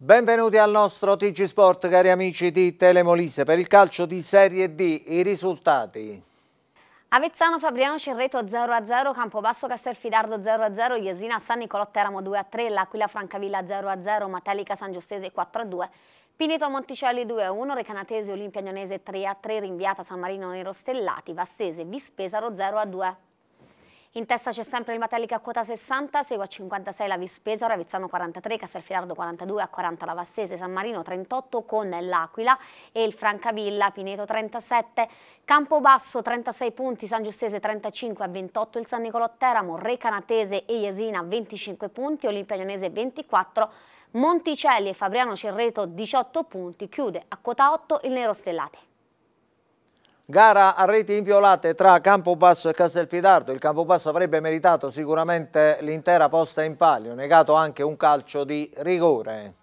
Benvenuti al nostro TG Sport cari amici di Telemolise per il calcio di Serie D, i risultati. Avezzano Fabriano Cerreto 0-0, Campobasso Castelfidardo 0-0, Iesina San Nicolò Teramo 2-3, a L'Aquila Francavilla 0-0, Matelica San Giustese 4-2, a Pineto Monticelli 2-1, a Recanatese Olimpia Agnonese 3-3, a Rinviata San Marino Nero Stellati, Vassese Vispesaro 0-2. a in testa c'è sempre il Matelica a quota 60, Segua a 56 la Vispesaro, Avezzano 43, Castelfidardo 42, a 40 la Vassese, San Marino 38 con l'Aquila e il Francavilla, Pineto 37, Campobasso 36 punti, San Giustese 35 a 28, il San Nicolò Teramo, Re Canatese e Iesina 25 punti, Olimpia Lionese 24, Monticelli e Fabriano Cerreto 18 punti, chiude a quota 8 il Nero Stellate. Gara a reti inviolate tra Campobasso e Castelfidardo, il Campobasso avrebbe meritato sicuramente l'intera posta in palio, negato anche un calcio di rigore.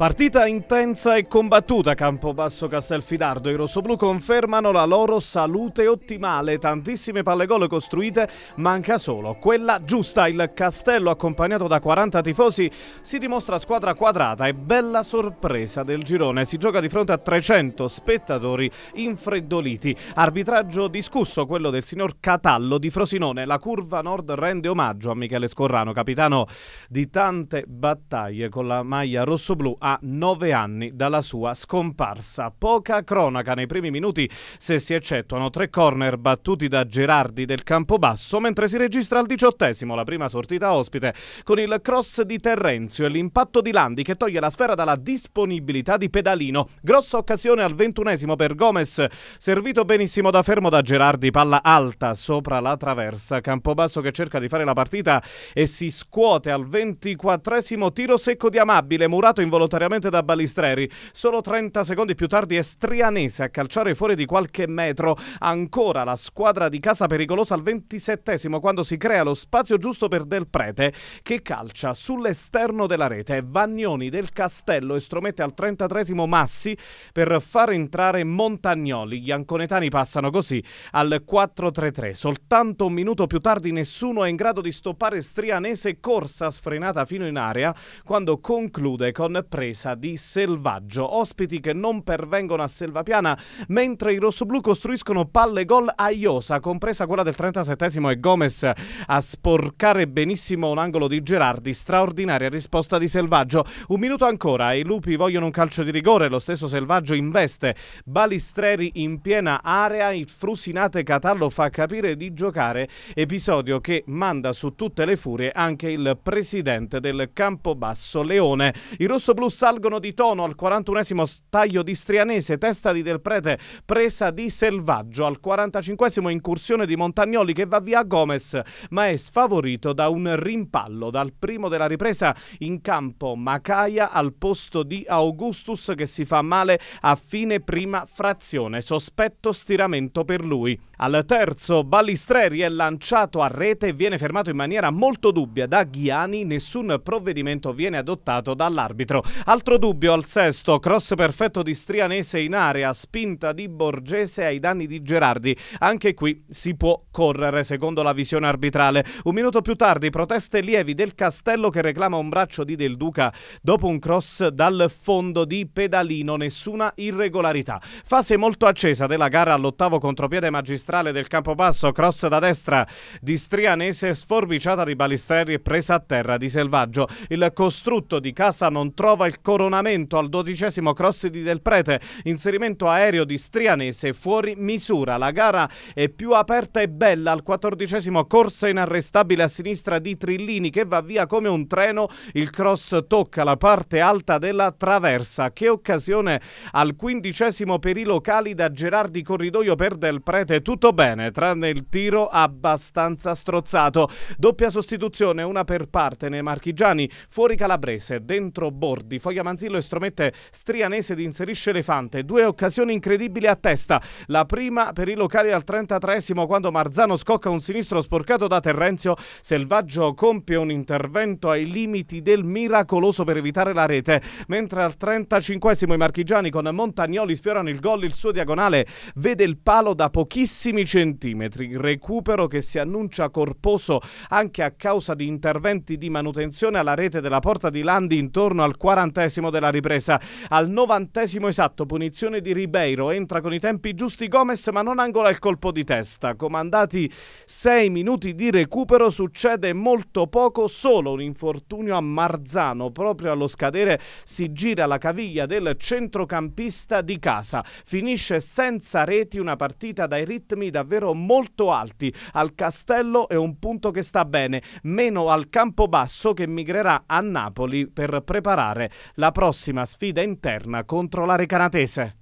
Partita intensa e combattuta Campobasso Castelfidardo. I rossoblù confermano la loro salute ottimale. Tantissime palle gol costruite, manca solo quella giusta. Il Castello, accompagnato da 40 tifosi, si dimostra squadra quadrata e bella sorpresa del girone. Si gioca di fronte a 300 spettatori infreddoliti. Arbitraggio discusso quello del signor Catallo di Frosinone. La curva nord rende omaggio a Michele Scorrano, capitano di tante battaglie con la maglia rossoblù a nove anni dalla sua scomparsa. Poca cronaca nei primi minuti se si eccettuano tre corner battuti da Gerardi del Campobasso, mentre si registra al diciottesimo la prima sortita ospite con il cross di Terrenzio e l'impatto di Landi che toglie la sfera dalla disponibilità di Pedalino. Grossa occasione al ventunesimo per Gomez, servito benissimo da fermo da Gerardi, palla alta sopra la traversa. Campobasso che cerca di fare la partita e si scuote al ventiquattresimo tiro secco di Amabile, murato involontariamente volontariamente da Balistreri. Solo 30 secondi più tardi è Strianese a calciare fuori di qualche metro. Ancora la squadra di casa pericolosa al 27 quando si crea lo spazio giusto per Del Prete che calcia sull'esterno della rete. Vagnoni del Castello estromette al 33 Massi per far entrare Montagnoli. Gli anconetani passano così al 4-3-3. Soltanto un minuto più tardi nessuno è in grado di stoppare Strianese corsa sfrenata fino in area quando conclude con Prete presa di Selvaggio, ospiti che non pervengono a Selvapiana, mentre i rossoblù costruiscono palle gol a Iosa, compresa quella del 37esimo e Gomez a sporcare benissimo un angolo di Gerardi, straordinaria risposta di Selvaggio. Un minuto ancora, i lupi vogliono un calcio di rigore, lo stesso Selvaggio investe, Balistreri in piena area, il frusinate Catallo fa capire di giocare, episodio che manda su tutte le furie anche il presidente del Campobasso Leone. I rossoblù salgono di tono al 41 esimo staglio di Strianese, testa di Del Prete, presa di Selvaggio, al 45 esimo incursione di Montagnoli che va via Gomez, ma è sfavorito da un rimpallo. Dal primo della ripresa in campo Macaia al posto di Augustus che si fa male a fine prima frazione, sospetto stiramento per lui. Al terzo Balistreri è lanciato a rete e viene fermato in maniera molto dubbia da Ghiani, nessun provvedimento viene adottato dall'arbitro. Altro dubbio al sesto, cross perfetto di Strianese in area, spinta di Borgese ai danni di Gerardi. Anche qui si può correre secondo la visione arbitrale. Un minuto più tardi proteste lievi del Castello che reclama un braccio di Del Duca dopo un cross dal fondo di Pedalino, nessuna irregolarità. Fase molto accesa della gara all'ottavo contropiede magistrale del campo basso, cross da destra di Strianese sforbiciata di Balistreri e presa a terra di Selvaggio. Il costrutto di casa non trova il al coronamento al dodicesimo cross di Del Prete, inserimento aereo di Strianese fuori misura. La gara è più aperta e bella al quattordicesimo corsa inarrestabile a sinistra di Trillini che va via come un treno. Il cross tocca la parte alta della traversa. Che occasione al quindicesimo per i locali da Gerardi Corridoio per Del Prete. Tutto bene, tranne il tiro abbastanza strozzato. Doppia sostituzione, una per parte nei marchigiani, fuori calabrese, dentro bordi Foglia Manzillo estromette Strianese ed inserisce Elefante. Due occasioni incredibili a testa. La prima per i locali al 33 quando Marzano scocca un sinistro sporcato da Terrenzio. Selvaggio compie un intervento ai limiti del miracoloso per evitare la rete. Mentre al 35 i marchigiani con Montagnoli sfiorano il gol, il suo diagonale vede il palo da pochissimi centimetri. Recupero che si annuncia corposo anche a causa di interventi di manutenzione alla rete della porta di Landi intorno al 40 novantesimo della ripresa. Al novantesimo esatto, punizione di Ribeiro. Entra con i tempi giusti Gomez, ma non angola il colpo di testa. Comandati sei minuti di recupero, succede molto poco, solo un infortunio a Marzano. Proprio allo scadere si gira la caviglia del centrocampista di casa. Finisce senza reti una partita dai ritmi davvero molto alti. Al Castello è un punto che sta bene, meno al Campobasso che migrerà a Napoli per preparare la prossima sfida interna contro la Recanatese.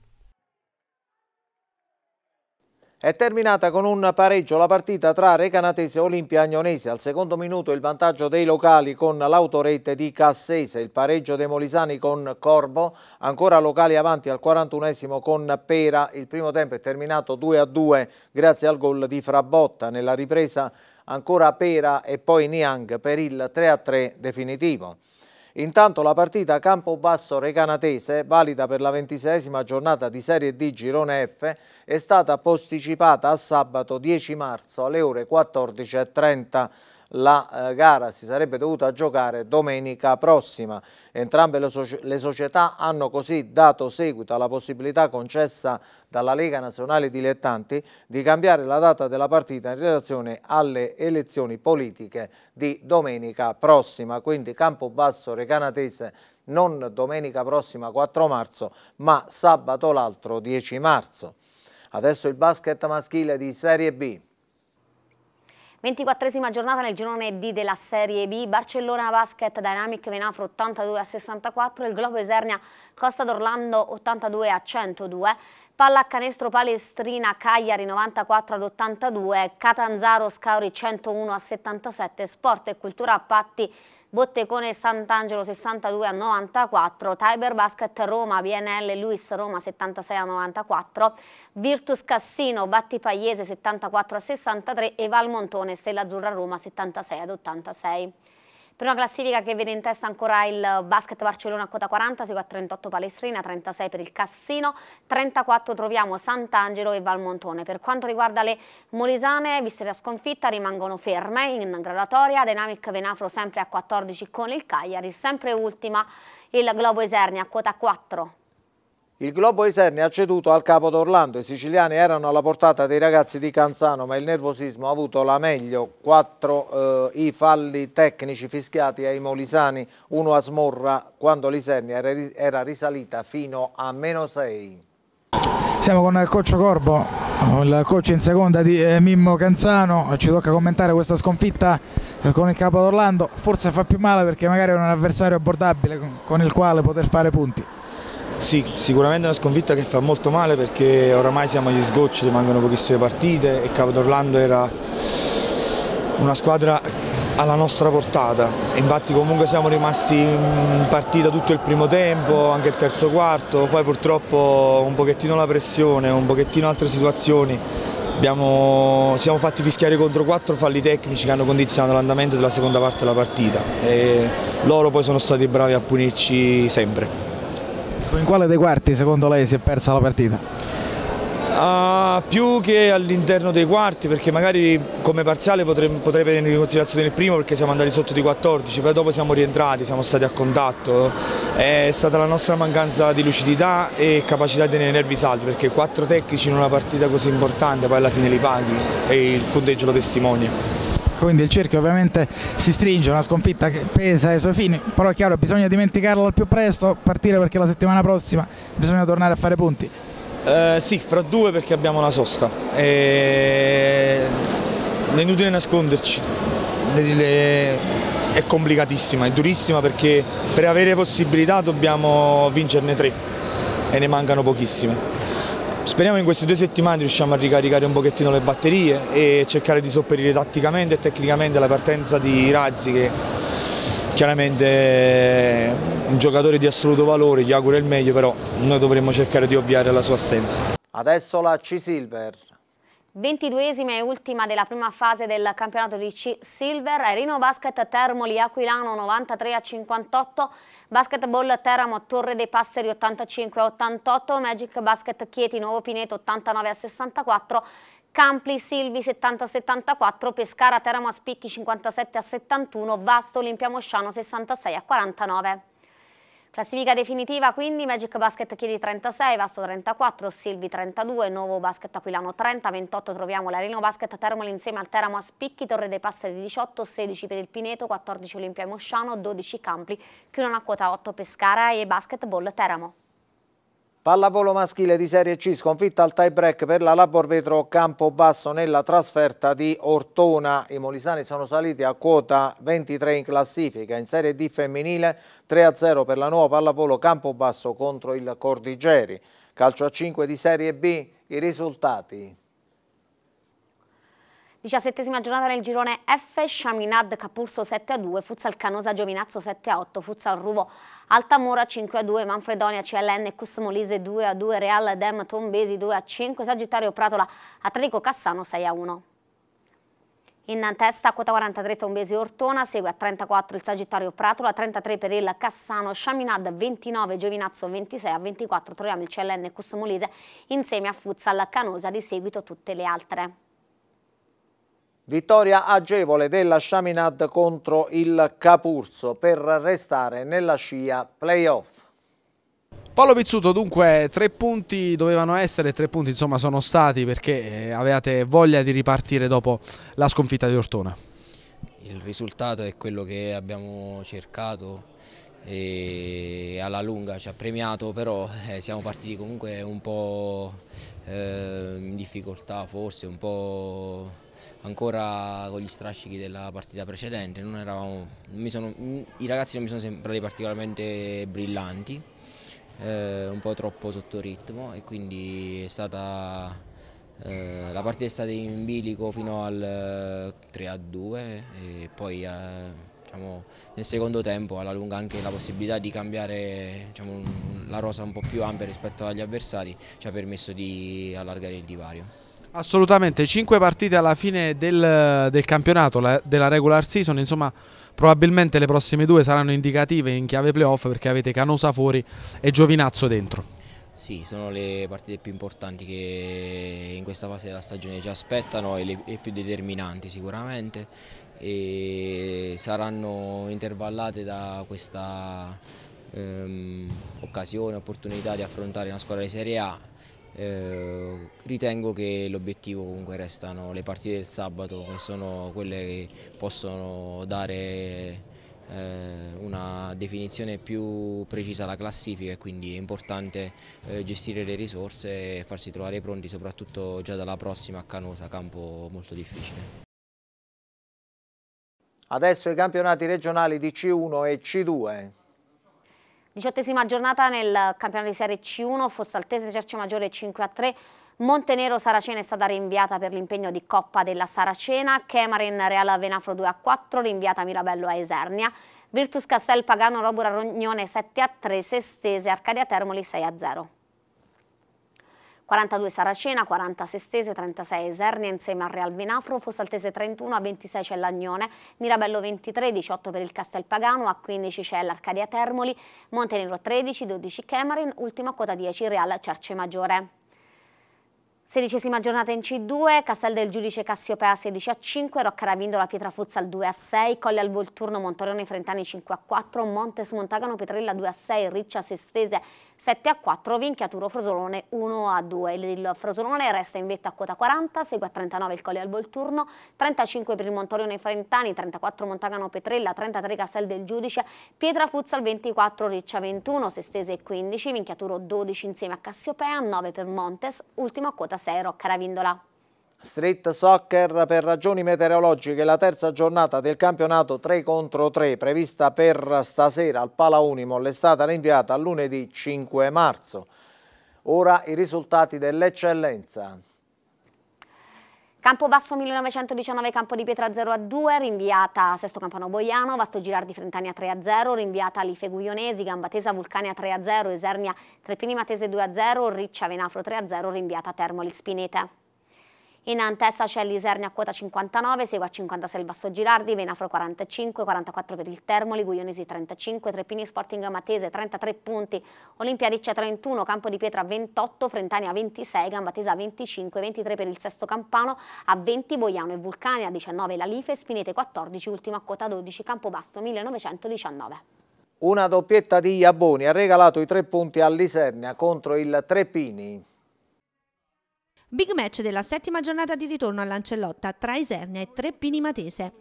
È terminata con un pareggio la partita tra Recanatese e Olimpia Agnonese. Al secondo minuto il vantaggio dei locali con l'autorete di Cassese, il pareggio dei Molisani con Corbo, ancora locali avanti al 41 esimo con Pera. Il primo tempo è terminato 2 a 2 grazie al gol di Frabotta. Nella ripresa ancora Pera e poi Niang per il 3 a 3 definitivo. Intanto la partita Campobasso-Recanatese, valida per la ventisesima giornata di Serie D Girone F, è stata posticipata a sabato 10 marzo alle ore 14.30 la eh, gara si sarebbe dovuta giocare domenica prossima. Entrambe le, so le società hanno così dato seguito alla possibilità concessa dalla Lega Nazionale Dilettanti di cambiare la data della partita in relazione alle elezioni politiche di domenica prossima, quindi Campobasso Recanatese non domenica prossima 4 marzo ma sabato l'altro 10 marzo. Adesso il basket maschile di Serie B. 24esima giornata nel girone D della Serie B, Barcellona Basket Dynamic Venafro 82 a 64, il Globo Esernia Costa d'Orlando 82 a 102, Pallacanestro Palestrina Cagliari 94 ad 82, Catanzaro Scauri 101 a 77, Sport e Cultura Patti Bottecone Sant'Angelo 62 a 94, Tiber Basket Roma, BNL Luis Roma 76 a 94, Virtus Cassino, Battipagliese 74 a 63 e Valmontone Stella Azzurra Roma 76 ad 86. Per una classifica che vede in testa ancora il basket Barcellona a quota 40, segue a 38 Palestrina, 36 per il Cassino, 34 troviamo Sant'Angelo e Valmontone. Per quanto riguarda le molisane, viste la sconfitta, rimangono ferme in graduatoria, Dynamic Venafro sempre a 14 con il Cagliari, sempre ultima il Globo Esernia a quota 4 il globo Iserne ha ceduto al capo d'Orlando, i siciliani erano alla portata dei ragazzi di Canzano ma il nervosismo ha avuto la meglio, quattro eh, i falli tecnici fischiati ai molisani, uno a Smorra quando l'Iserni era, era risalita fino a meno 6. Siamo con il coach Corbo, il coach in seconda di eh, Mimmo Canzano, ci tocca commentare questa sconfitta eh, con il capo d'Orlando, forse fa più male perché magari è un avversario abbordabile con il quale poter fare punti. Sì, sicuramente una sconfitta che fa molto male perché oramai siamo agli sgocci, mancano pochissime partite e Capodorlando era una squadra alla nostra portata. Infatti comunque siamo rimasti in partita tutto il primo tempo, anche il terzo quarto, poi purtroppo un pochettino la pressione, un pochettino altre situazioni. Abbiamo, ci siamo fatti fischiare contro quattro falli tecnici che hanno condizionato l'andamento della seconda parte della partita e loro poi sono stati bravi a punirci sempre. Ecco, in quale dei quarti secondo lei si è persa la partita? Uh, più che all'interno dei quarti perché magari come parziale potrei, prendere in considerazione il primo perché siamo andati sotto di 14 poi dopo siamo rientrati, siamo stati a contatto è stata la nostra mancanza di lucidità e capacità di tenere i nervi saldi perché quattro tecnici in una partita così importante poi alla fine li paghi e il punteggio lo testimonia quindi il cerchio ovviamente si stringe, una sconfitta che pesa ai suoi fini, però è chiaro bisogna dimenticarlo al più presto, partire perché la settimana prossima bisogna tornare a fare punti. Eh, sì, fra due perché abbiamo la sosta, e... è inutile nasconderci, è complicatissima, è durissima perché per avere possibilità dobbiamo vincerne tre e ne mancano pochissime Speriamo in queste due settimane riusciamo a ricaricare un pochettino le batterie e cercare di sopperire tatticamente e tecnicamente la partenza di Razzi che chiaramente è un giocatore di assoluto valore, gli auguro il meglio, però noi dovremmo cercare di ovviare alla sua assenza. Adesso la C-Silver. 22esima e ultima della prima fase del campionato di C-Silver, Rino Basket Termoli Aquilano 93 a 58 Basketball Teramo Torre dei Passeri 85 88, Magic Basket Chieti Nuovo Pineto 89 64, Campli Silvi 70 74, Pescara Teramo a Spicchi 57 71, Vasto Olimpia Mosciano 66 49. Classifica definitiva quindi Magic Basket Chiedi 36, Vasto 34, Silvi 32, Nuovo Basket Aquilano 30, 28 troviamo l'Areno Basket Termoli insieme al Teramo a Spicchi, Torre dei Passeri 18, 16 per il Pineto, 14 Olimpia Mosciano, 12 Campli, chiudono a quota 8 Pescara e Basketball Teramo. Pallavolo maschile di Serie C sconfitta al tie break per la Labor Vetro Campobasso nella trasferta di Ortona. I molisani sono saliti a quota 23 in classifica. In Serie D femminile 3-0 per la nuova Pallavolo Campobasso contro il Cordigeri. Calcio a 5 di Serie B. I risultati. 17 giornata nel girone F, Shaminad Capurso 7-2, Futsal Canosa Giovinazzo 7-8, Futsal Ruvo Altamura 5 a 2, Manfredonia CLN, Cus 2 a 2, Real Dem Tombesi 2 a 5, Sagittario Pratola, Atletico Cassano 6 a 1. In testa quota 43 Tombesi Ortona, segue a 34 il Sagittario Pratola, 33 per il Cassano, Sciaminad 29, Giovinazzo 26, a 24 troviamo il CLN Cusmolese, insieme a Futsal Canosa, di seguito tutte le altre. Vittoria agevole della Chaminade contro il Capurso per restare nella scia playoff. Paolo Pizzuto dunque tre punti dovevano essere, tre punti insomma sono stati perché eh, avevate voglia di ripartire dopo la sconfitta di Ortona. Il risultato è quello che abbiamo cercato e alla lunga ci ha premiato però eh, siamo partiti comunque un po' eh, in difficoltà forse, un po' ancora con gli strascichi della partita precedente, eravamo, sono, i ragazzi non mi sono sembrati particolarmente brillanti, eh, un po' troppo sotto ritmo e quindi è stata... Eh, la partita è stata in bilico fino al 3 eh, 2 e poi eh, diciamo, nel secondo tempo alla lunga anche la possibilità di cambiare diciamo, la rosa un po' più ampia rispetto agli avversari ci ha permesso di allargare il divario. Assolutamente, 5 partite alla fine del, del campionato, la, della regular season, insomma probabilmente le prossime due saranno indicative in chiave playoff perché avete Canosa fuori e Giovinazzo dentro. Sì, sono le partite più importanti che in questa fase della stagione ci aspettano e le e più determinanti sicuramente e saranno intervallate da questa ehm, occasione, opportunità di affrontare una squadra di Serie A eh, ritengo che l'obiettivo comunque restano le partite del sabato che sono quelle che possono dare eh, una definizione più precisa alla classifica e quindi è importante eh, gestire le risorse e farsi trovare pronti soprattutto già dalla prossima a Canosa, campo molto difficile. Adesso i campionati regionali di C1 e C2. Diciottesima giornata nel campionato di Serie C1, Fossaltese Cercio Maggiore 5 a 3, Montenero Saracena è stata rinviata per l'impegno di Coppa della Saracena, Kemarin Real Venafro 2 a 4, rinviata Mirabello a Esernia, Virtus Castel Pagano Robura Rognone 7 a 3, Sestese Arcadia Termoli 6 a 0. 42 Saracena, 40 Sestese, 36 Esernia insieme a Real Venafro, Fossaltese 31, a 26 c'è l'Agnone, Mirabello 23, 18 per il Castelpagano, a 15 c'è l'Arcadia Termoli, Montenero 13, 12 Camarin, ultima quota 10 Real Cerce Maggiore. Sedicesima giornata in C2, Castel del Giudice Cassiopea 16 a 5, Rocca Ravindola al 2 a 6, Colle al Volturno Montorione Frentani 5 a 4, Montes Montagano Petrella 2 a 6, Riccia Sestese 7 a 4, Vinchiaturo Frosolone 1 a 2. Il Frosolone resta in vetta a quota 40, segue a 39 il Colle al Volturno, 35 per il Montorione Frentani, 34 Montagano Petrella, 33 Castel del Giudice, al 24, Riccia 21, Sestese 15, Vinchiaturo 12 insieme a Cassiopea, 9 per Montes, ultima quota 46, Rocca Ravindola. Street Soccer per ragioni meteorologiche, la terza giornata del campionato 3 contro 3 prevista per stasera al Pala Unimol è stata rinviata a lunedì 5 marzo. Ora i risultati dell'eccellenza. Campobasso 1919, Campo di Pietra 0 a 2, rinviata Sesto Campano Boiano, Vasto Girardi Frentania 3 a 0, rinviata Life Guglionesi, Gambatesa Vulcania 3 a 0, Esernia Trepini Matese 2 a 0, Riccia Venafro 3 a 0, rinviata Termoli Spinete. In antessa c'è l'Isernia a quota 59, segue a 56 il Basso Girardi, Venafro 45, 44 per il Termoli, Guglionesi 35, Treppini Sporting Matese 33 punti, Olimpia Riccia 31, Campo di Pietra 28, Frentania 26, Gambatesa 25, 23 per il Sesto Campano, a 20 Boiano e Vulcania 19 la Life, Spinete 14, ultima a quota 12, Campobasso 1919. Una doppietta di Iaboni ha regalato i tre punti all'Isernia contro il Trepini. Big match della settima giornata di ritorno a Lancellotta tra Isernia e Treppini Matese.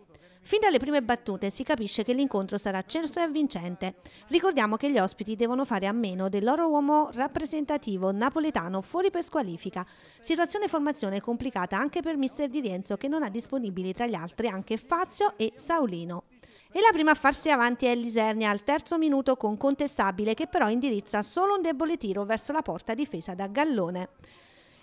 Fin dalle prime battute si capisce che l'incontro sarà cerso e avvincente. Ricordiamo che gli ospiti devono fare a meno del loro uomo rappresentativo napoletano fuori per squalifica. Situazione e formazione complicata anche per mister Di Rienzo che non ha disponibili tra gli altri anche Fazio e Saulino. E la prima a farsi avanti è l'Isernia al terzo minuto con contestabile che però indirizza solo un debole tiro verso la porta difesa da Gallone.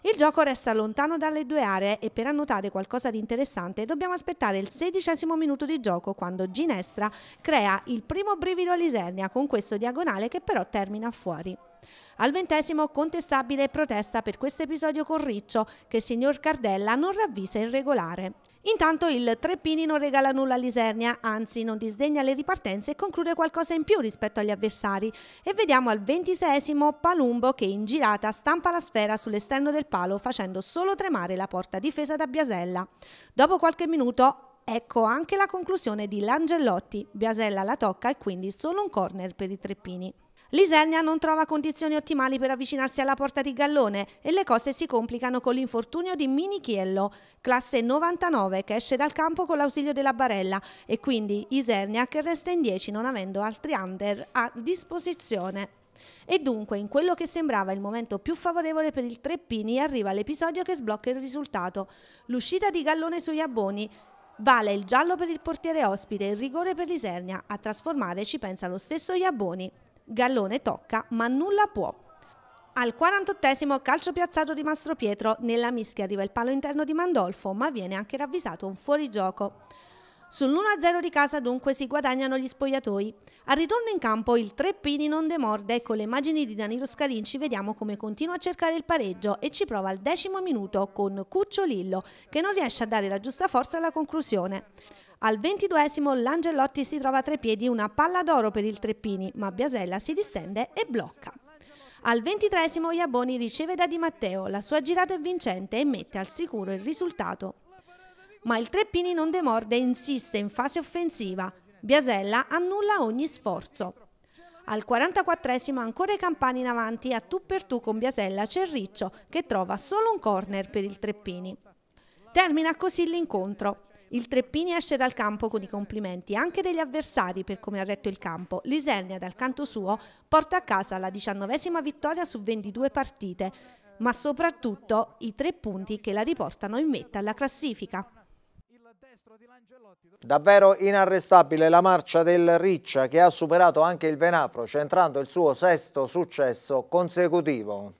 Il gioco resta lontano dalle due aree e per annotare qualcosa di interessante dobbiamo aspettare il sedicesimo minuto di gioco quando Ginestra crea il primo brivido all'isernia con questo diagonale che però termina fuori. Al ventesimo contestabile protesta per questo episodio con Riccio che il signor Cardella non ravvisa il regolare. Intanto il Treppini non regala nulla all'Isernia, anzi non disdegna le ripartenze e conclude qualcosa in più rispetto agli avversari. E vediamo al ventisesimo Palumbo che in girata stampa la sfera sull'esterno del palo facendo solo tremare la porta difesa da Biasella. Dopo qualche minuto Ecco anche la conclusione di Langellotti. Biasella la tocca e quindi solo un corner per i Treppini. Lisernia non trova condizioni ottimali per avvicinarsi alla porta di Gallone e le cose si complicano con l'infortunio di Minichiello, classe 99, che esce dal campo con l'ausilio della Barella e quindi Isernia che resta in 10 non avendo altri under a disposizione. E dunque, in quello che sembrava il momento più favorevole per il Treppini, arriva l'episodio che sblocca il risultato. L'uscita di Gallone sugli abboni. Vale il giallo per il portiere ospite, e il rigore per l'Isernia. A trasformare ci pensa lo stesso Iaboni. Gallone tocca ma nulla può. Al 48 calcio piazzato di Mastro Pietro, nella mischia arriva il palo interno di Mandolfo, ma viene anche ravvisato un fuorigioco. Sull'1-0 di casa dunque si guadagnano gli spogliatoi. Al ritorno in campo il Treppini non demorde e con le immagini di Danilo Scarinci vediamo come continua a cercare il pareggio e ci prova al decimo minuto con Cucciolillo che non riesce a dare la giusta forza alla conclusione. Al ventiduesimo l'Angelotti si trova tra i piedi una palla d'oro per il Treppini, ma Biasella si distende e blocca. Al ventitresimo Iaboni riceve da Di Matteo, la sua girata è vincente e mette al sicuro il risultato. Ma il Treppini non demorde e insiste in fase offensiva. Biasella annulla ogni sforzo. Al 44esimo ancora i campani in avanti a tu per tu con Biasella c'è Riccio che trova solo un corner per il Treppini. Termina così l'incontro. Il Treppini esce dal campo con i complimenti anche degli avversari per come ha retto il campo. Lisernia dal canto suo porta a casa la diciannovesima vittoria su 22 partite, ma soprattutto i tre punti che la riportano in metta alla classifica. Davvero inarrestabile la marcia del Riccia che ha superato anche il Venafro centrando il suo sesto successo consecutivo.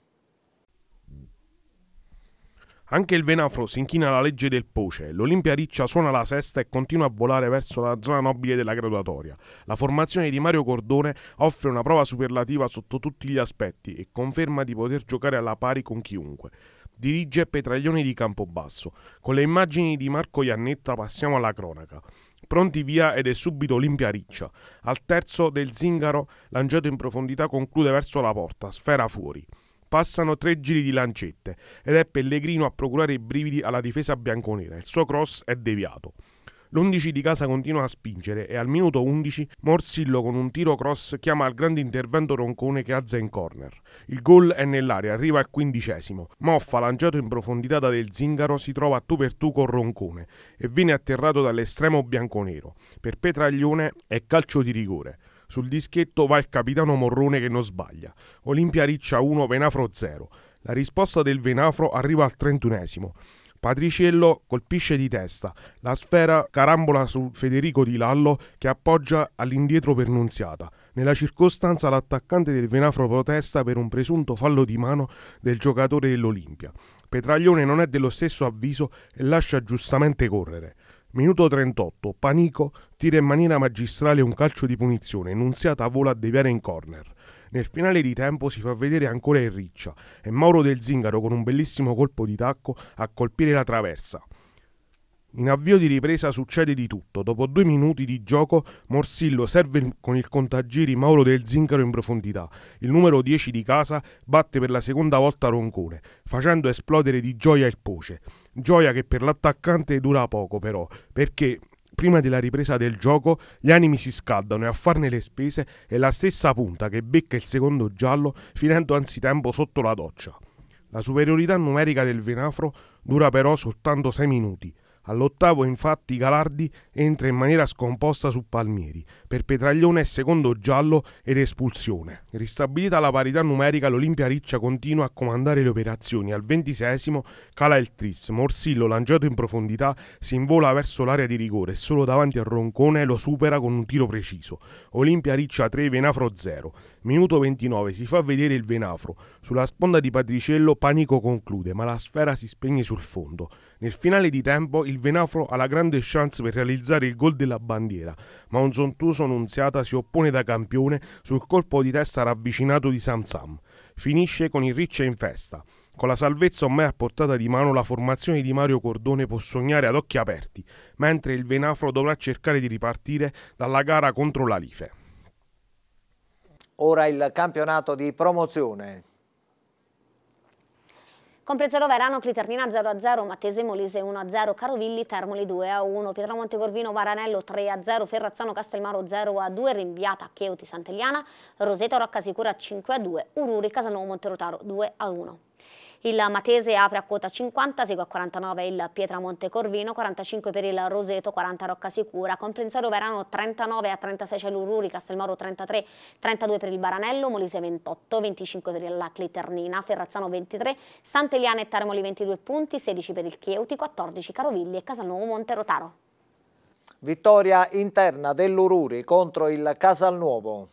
Anche il Venafro si inchina alla legge del Poce. L'Olimpia Riccia suona la sesta e continua a volare verso la zona nobile della graduatoria. La formazione di Mario Cordone offre una prova superlativa sotto tutti gli aspetti e conferma di poter giocare alla pari con chiunque. Dirige Petraglioni di Campobasso. Con le immagini di Marco Iannetta passiamo alla cronaca. Pronti via ed è subito Olimpia Riccia. Al terzo del Zingaro, lanciato in profondità, conclude verso la porta, sfera fuori. Passano tre giri di lancette ed è Pellegrino a procurare i brividi alla difesa bianconera. Il suo cross è deviato. L'11 di casa continua a spingere e al minuto 11 Morsillo con un tiro cross chiama al grande intervento Roncone che alza in corner. Il gol è nell'area, arriva al quindicesimo. Moffa, lanciato in profondità da Del Zingaro, si trova a tu per tu con Roncone e viene atterrato dall'estremo bianconero. Per Petraglione è calcio di rigore. Sul dischetto va il capitano Morrone che non sbaglia. Olimpia riccia 1, Venafro 0. La risposta del Venafro arriva al 31esimo. Patriciello colpisce di testa, la sfera carambola su Federico Di Lallo che appoggia all'indietro per Nunziata. Nella circostanza l'attaccante del Venafro protesta per un presunto fallo di mano del giocatore dell'Olimpia. Petraglione non è dello stesso avviso e lascia giustamente correre. Minuto 38. Panico tira in maniera magistrale un calcio di punizione. Nunziata vola a deviare in corner. Nel finale di tempo si fa vedere ancora il riccia e Mauro del Zingaro con un bellissimo colpo di tacco a colpire la traversa. In avvio di ripresa succede di tutto. Dopo due minuti di gioco, Morsillo serve con il contagiri Mauro del Zingaro in profondità. Il numero 10 di casa batte per la seconda volta Roncone, facendo esplodere di gioia il Poce. Gioia che per l'attaccante dura poco però, perché prima della ripresa del gioco gli animi si scaldano e a farne le spese è la stessa punta che becca il secondo giallo finendo anzitempo sotto la doccia. La superiorità numerica del Venafro dura però soltanto 6 minuti, All'ottavo infatti Galardi entra in maniera scomposta su Palmieri, per Petraglione è secondo giallo ed espulsione. Ristabilita la parità numerica l'Olimpia Riccia continua a comandare le operazioni, al ventisesimo cala il tris, Morsillo lanciato in profondità si invola verso l'area di rigore e solo davanti al Roncone lo supera con un tiro preciso. Olimpia Riccia 3 Venafro 0. Minuto 29 si fa vedere il Venafro, sulla sponda di Patriciello panico conclude ma la sfera si spegne sul fondo. Nel finale di tempo il Venafro ha la grande chance per realizzare il gol della bandiera, ma un sontuoso Nunziata si oppone da campione sul colpo di testa ravvicinato di Sam Sam. Finisce con il Riccia in festa. Con la salvezza ormai a portata di mano la formazione di Mario Cordone può sognare ad occhi aperti, mentre il Venafro dovrà cercare di ripartire dalla gara contro la Life. Ora il campionato di promozione. Comprezzo Verano, Cliternina 0-0, a Mattese Molise 1-0, a Carovilli, Termoli 2-1, a Pietramonte Corvino, Varanello 3-0, a Ferrazzano Castelmaro 0-2, a Rimbiata, Chieuti, Sant'Eliana, Roseto Roccasicura 5 a 2 Ururi, Casanovo Monterotaro 2-1. a il Matese apre a quota 50, segue a 49 il Pietramonte Corvino, 45 per il Roseto, 40 Rocca Sicura, Comprensorio Verano 39 a 36 Cellururi, Castelmoro 33, 32 per il Baranello, Molise 28, 25 per la Cliternina, Ferrazzano 23, Sant'Eliana e Termoli 22 punti, 16 per il Chieuti, 14 Carovilli e Casalnuovo Monte Rotaro. Vittoria interna dell'Ururi contro il Casalnuovo.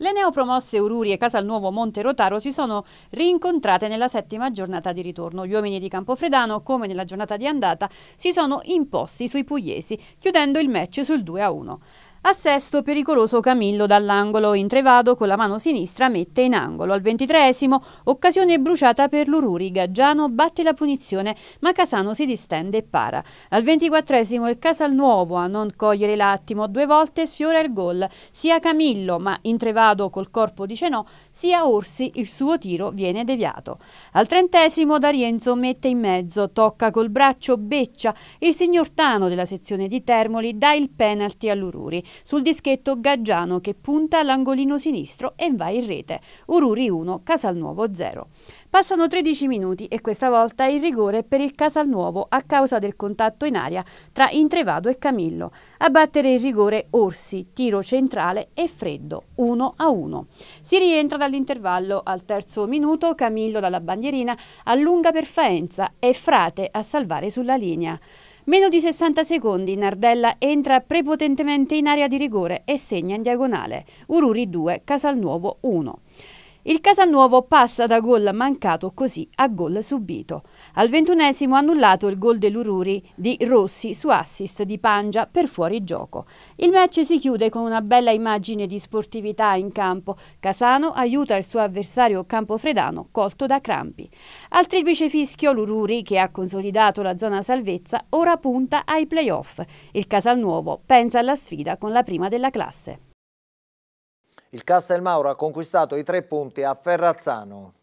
Le neopromosse Ururi e Casalnuovo Monte Rotaro si sono rincontrate nella settima giornata di ritorno. Gli uomini di Campofredano, come nella giornata di andata, si sono imposti sui pugliesi, chiudendo il match sul 2-1. A sesto pericoloso Camillo dall'angolo, in Trevado con la mano sinistra mette in angolo. Al ventitreesimo occasione bruciata per l'Ururi, Gaggiano batte la punizione ma Casano si distende e para. Al ventiquattresimo il Casalnuovo a non cogliere l'attimo, due volte sfiora il gol, sia Camillo ma in Trevado col corpo dice no, sia Orsi il suo tiro viene deviato. Al trentesimo D'Arienzo mette in mezzo, tocca col braccio Beccia, il signor Tano della sezione di Termoli dà il penalty all'Ururi sul dischetto Gaggiano che punta all'angolino sinistro e va in rete. Ururi 1, Casalnuovo 0. Passano 13 minuti e questa volta il rigore per il Casalnuovo a causa del contatto in aria tra Intrevado e Camillo. A battere il rigore Orsi, tiro centrale e Freddo 1 a 1. Si rientra dall'intervallo al terzo minuto, Camillo dalla bandierina allunga per Faenza e Frate a salvare sulla linea. Meno di 60 secondi, Nardella entra prepotentemente in area di rigore e segna in diagonale. Ururi 2, Casalnuovo 1. Il Casanuovo passa da gol mancato così a gol subito. Al ventunesimo annullato il gol dell'Ururi di Rossi su assist di Pangia per fuori gioco. Il match si chiude con una bella immagine di sportività in campo. Casano aiuta il suo avversario Campofredano colto da crampi. Al triplice fischio l'Ururi che ha consolidato la zona salvezza ora punta ai playoff. Il Casalnuovo pensa alla sfida con la prima della classe. Il Castelmauro ha conquistato i tre punti a Ferrazzano.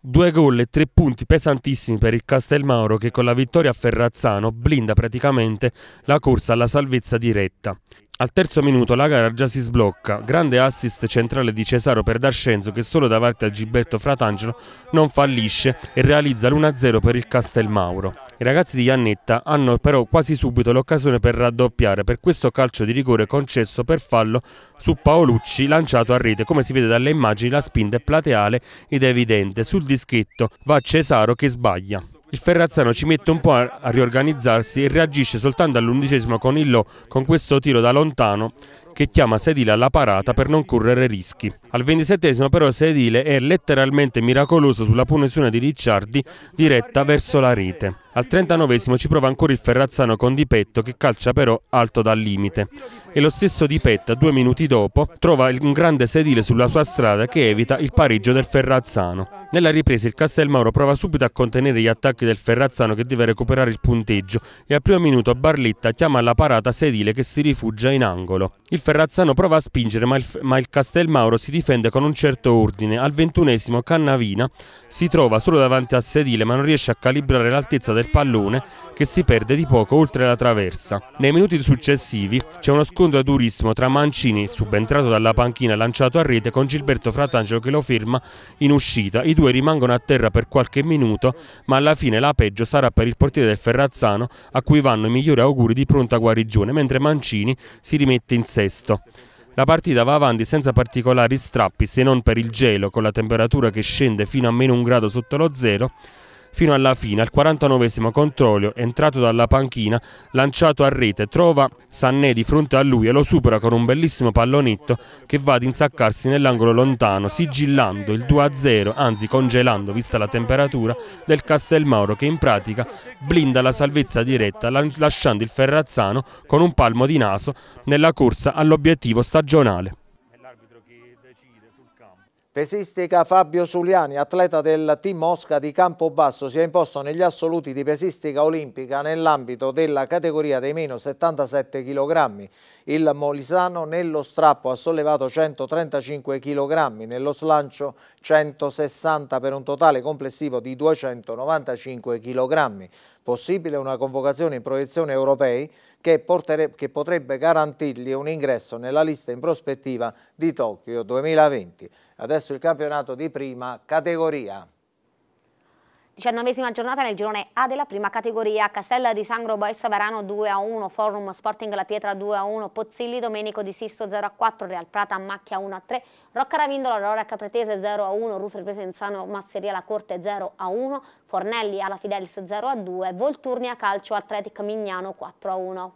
Due gol e tre punti pesantissimi per il Castelmauro che con la vittoria a Ferrazzano blinda praticamente la corsa alla salvezza diretta. Al terzo minuto la gara già si sblocca, grande assist centrale di Cesaro per D'Ascenzo che solo davanti a Gilberto Fratangelo non fallisce e realizza l'1-0 per il Castelmauro. I ragazzi di Iannetta hanno però quasi subito l'occasione per raddoppiare per questo calcio di rigore concesso per fallo su Paolucci lanciato a rete. Come si vede dalle immagini la spinta è plateale ed evidente, sul dischetto va Cesaro che sbaglia. Il Ferrazzano ci mette un po' a riorganizzarsi e reagisce soltanto all'undicesimo con Conillo con questo tiro da lontano che chiama Sedile alla parata per non correre rischi. Al ventisettesimo però Sedile è letteralmente miracoloso sulla punizione di Ricciardi diretta verso la rete. Al trentanovesimo ci prova ancora il Ferrazzano con Di Petto che calcia però alto dal limite e lo stesso Di Petta, due minuti dopo, trova un grande sedile sulla sua strada che evita il pareggio del Ferrazzano. Nella ripresa il Castelmauro prova subito a contenere gli attacchi del Ferrazzano che deve recuperare il punteggio e al primo minuto Barletta chiama alla parata Sedile che si rifugia in angolo. Il Ferrazzano prova a spingere ma il, ma il Castelmauro si difende con un certo ordine. Al ventunesimo Cannavina si trova solo davanti al Sedile ma non riesce a calibrare l'altezza del pallone che si perde di poco oltre la traversa. Nei minuti successivi c'è uno scontro scontro durissimo tra Mancini, subentrato dalla panchina lanciato a rete, con Gilberto Fratangelo che lo ferma in uscita. I due rimangono a terra per qualche minuto, ma alla fine la peggio sarà per il portiere del Ferrazzano, a cui vanno i migliori auguri di pronta guarigione, mentre Mancini si rimette in sesto. La partita va avanti senza particolari strappi, se non per il gelo, con la temperatura che scende fino a meno un grado sotto lo zero, fino alla fine, al 49esimo controllo, entrato dalla panchina, lanciato a rete, trova Sanné di fronte a lui e lo supera con un bellissimo pallonetto che va ad insaccarsi nell'angolo lontano, sigillando il 2-0, anzi congelando, vista la temperatura, del Castelmauro che in pratica blinda la salvezza diretta lasciando il Ferrazzano con un palmo di naso nella corsa all'obiettivo stagionale che decide sul campo. Pesistica Fabio Suliani, atleta del Team Mosca di Campobasso, si è imposto negli assoluti di pesistica olimpica nell'ambito della categoria dei meno 77 kg. Il Molisano nello strappo ha sollevato 135 kg, nello slancio 160 per un totale complessivo di 295 kg. Possibile una convocazione in proiezione europei che, che potrebbe garantirgli un ingresso nella lista in prospettiva di Tokyo 2020. Adesso il campionato di prima categoria. 19 giornata nel girone A della prima categoria, Castella di Sangro Boes Verano 2-1, a Forum Sporting La Pietra 2-1, a Pozzilli Domenico di Sisto 0-4, a Real Prata Macchia 1-3, a Rocca Ravindola Rora Capretese 0-1, a Rufri Presenzano Masseria La Corte 0-1, a Fornelli alla Fidelis 0-2, a Volturni a Calcio Atletic Mignano 4-1. a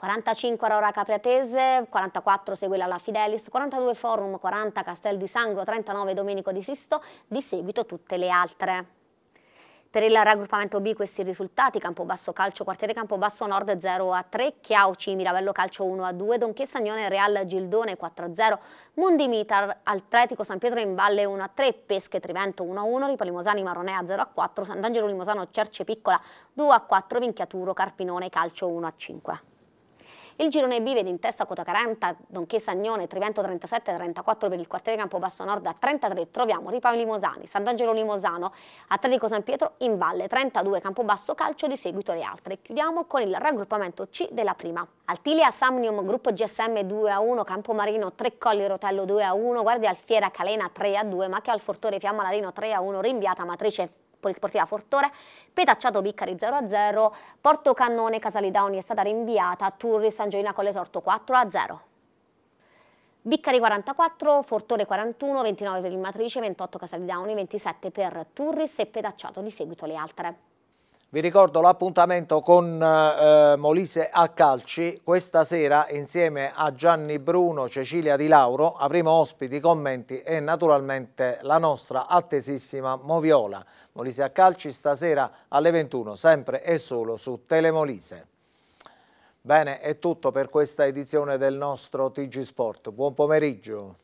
45 Aurora Capriatese, 44 segue la Fidelis, 42 Forum, 40 Castel di Sangro, 39 Domenico di Sisto, di seguito tutte le altre. Per il raggruppamento B questi risultati, Campobasso Calcio, Quartiere Campobasso Nord 0 a 3, Chiauci, Miravello Calcio 1 a 2, Donché Sagnone, Real Gildone 4 a 0, Mundi Mitar, Atletico San Pietro in Valle 1 a 3, Pesche Trivento 1 a 1, Ripalimosani Maronea 0 a 4, Sant'Angelo Limosano Cerce Piccola 2 a 4, Vinchiaturo Carpinone Calcio 1 a 5. Il girone B vede in testa quota 40, nonché Sagnone, Trivento 37 34 per il quartiere Campobasso Nord a 33 troviamo Ripao Limosani, Sant'Angelo Limosano, Atletico San Pietro in Valle 32 Campobasso Calcio di seguito le altre. Chiudiamo con il raggruppamento C della prima. Altilia Samnium gruppo GSM 2 a 1, Campomarino 3 Colli Rotello 2 a 1, Guardia Alfiera Calena 3 a 2, Macchia Alfortore Fiammalarino 3 a 1, rinviata Matrice Polisportiva Fortore, Petacciato Biccari 0-0, Porto Cannone Casalidoni è stata rinviata, Turri San Giolina con l'esorto 4-0. Biccari 44, Fortore 41, 29 per il Matrice, 28 Casalidani, 27 per Turris e Pedacciato di seguito le altre. Vi ricordo l'appuntamento con eh, Molise a Calci. Questa sera insieme a Gianni Bruno, Cecilia Di Lauro avremo ospiti, commenti e naturalmente la nostra attesissima Moviola. Molise a Calci stasera alle 21, sempre e solo su Telemolise. Bene, è tutto per questa edizione del nostro TG Sport. Buon pomeriggio.